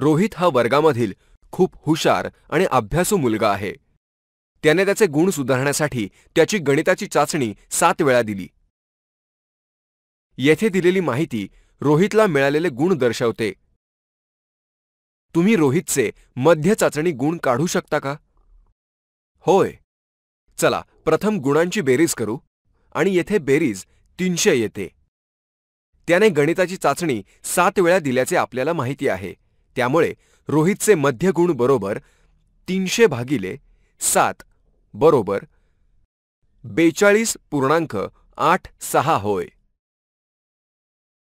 रोहित हा वर्गामधील खूप हुशार आणि अभ्यासू मुलगा आहे त्याने त्याचे गुण सुधारण्यासाठी त्याची गणिताची चाचणी सात वेळा दिली येथे दिलेली माहिती रोहितला मिळालेले गुण दर्शवते तुम्ही रोहितचे मध्य चाचणी गुण काढू शकता का होय चला प्रथम गुणांची बेरीज करू आणि येथे बेरीज तीनशे येते त्याने गणिताची चाचणी सात वेळा दिल्याचे आपल्याला माहिती आहे त्यामुळे रोहितचे मध्यगुण बरोबर तीनशे भागिले सात बरोबर बेचाळीस पूर्णांक आठ सहा होय